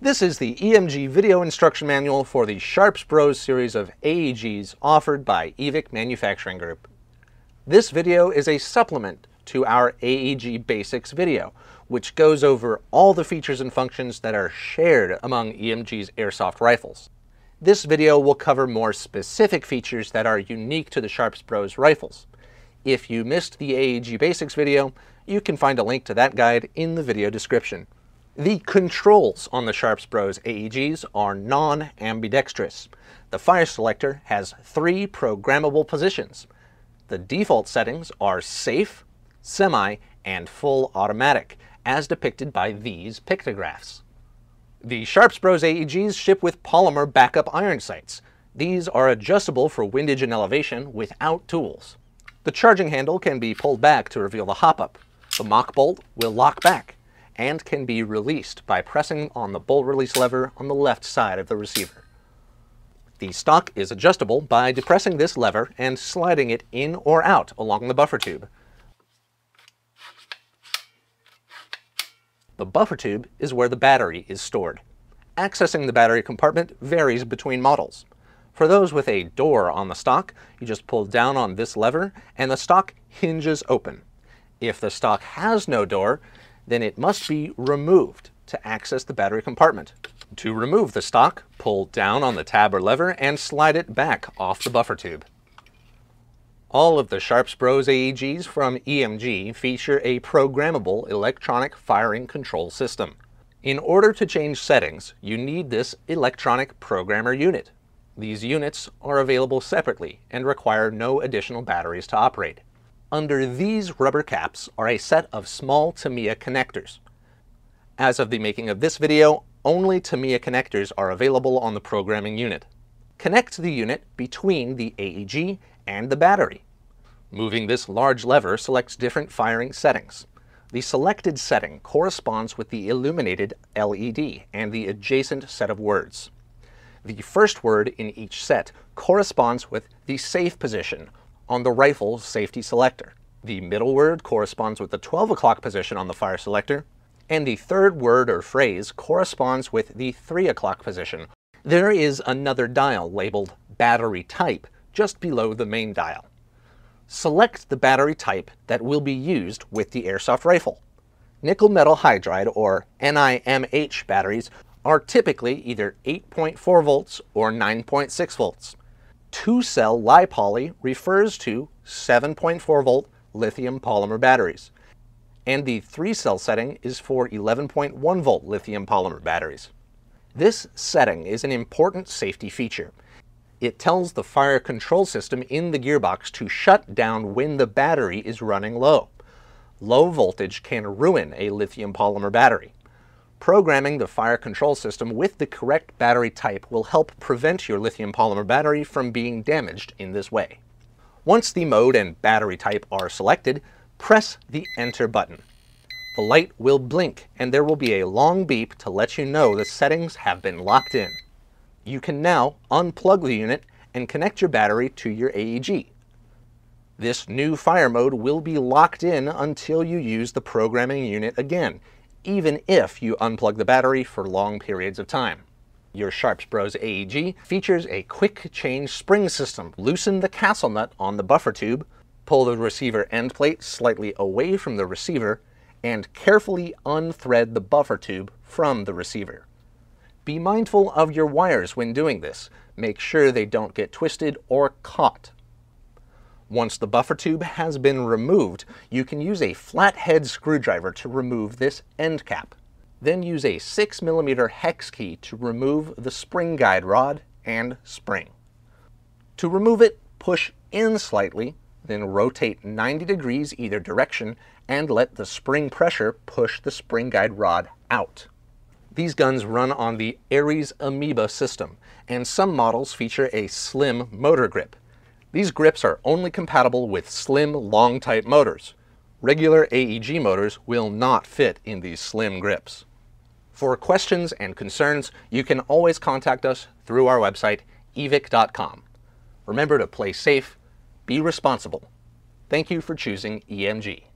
This is the EMG video instruction manual for the Sharps Bros series of AEGs offered by EVIC Manufacturing Group. This video is a supplement to our AEG Basics video, which goes over all the features and functions that are shared among EMG's airsoft rifles. This video will cover more specific features that are unique to the Sharps Bros rifles. If you missed the AEG Basics video, you can find a link to that guide in the video description. The controls on the Sharps Bros AEGs are non-ambidextrous. The fire selector has three programmable positions. The default settings are safe, semi, and full automatic, as depicted by these pictographs. The Sharps Bros AEGs ship with polymer backup iron sights. These are adjustable for windage and elevation without tools. The charging handle can be pulled back to reveal the hop-up. The mock bolt will lock back and can be released by pressing on the bolt release lever on the left side of the receiver. The stock is adjustable by depressing this lever and sliding it in or out along the buffer tube. The buffer tube is where the battery is stored. Accessing the battery compartment varies between models. For those with a door on the stock, you just pull down on this lever and the stock hinges open. If the stock has no door, then it must be removed to access the battery compartment. To remove the stock, pull down on the tab or lever and slide it back off the buffer tube. All of the Sharps Bros AEGs from EMG feature a programmable electronic firing control system. In order to change settings, you need this electronic programmer unit. These units are available separately and require no additional batteries to operate. Under these rubber caps are a set of small Tamiya connectors. As of the making of this video, only Tamiya connectors are available on the programming unit. Connect the unit between the AEG and the battery. Moving this large lever selects different firing settings. The selected setting corresponds with the illuminated LED and the adjacent set of words. The first word in each set corresponds with the safe position on the rifle safety selector. The middle word corresponds with the 12 o'clock position on the fire selector, and the third word or phrase corresponds with the 3 o'clock position. There is another dial labeled battery type just below the main dial. Select the battery type that will be used with the airsoft rifle. Nickel metal hydride or NIMH batteries are typically either 8.4 volts or 9.6 volts two-cell lipoly refers to 7.4 volt lithium polymer batteries. And the three-cell setting is for 11.1 volt lithium polymer batteries. This setting is an important safety feature. It tells the fire control system in the gearbox to shut down when the battery is running low. Low voltage can ruin a lithium polymer battery. Programming the fire control system with the correct battery type will help prevent your lithium polymer battery from being damaged in this way. Once the mode and battery type are selected, press the enter button. The light will blink and there will be a long beep to let you know the settings have been locked in. You can now unplug the unit and connect your battery to your AEG. This new fire mode will be locked in until you use the programming unit again, even if you unplug the battery for long periods of time. Your Sharps Bros AEG features a quick change spring system. Loosen the castle nut on the buffer tube, pull the receiver end plate slightly away from the receiver, and carefully unthread the buffer tube from the receiver. Be mindful of your wires when doing this. Make sure they don't get twisted or caught. Once the buffer tube has been removed, you can use a flathead screwdriver to remove this end cap. Then use a 6mm hex key to remove the spring guide rod and spring. To remove it, push in slightly, then rotate 90 degrees either direction and let the spring pressure push the spring guide rod out. These guns run on the Ares Amoeba system, and some models feature a slim motor grip. These grips are only compatible with slim, long-type motors. Regular AEG motors will not fit in these slim grips. For questions and concerns, you can always contact us through our website, evic.com. Remember to play safe, be responsible. Thank you for choosing EMG.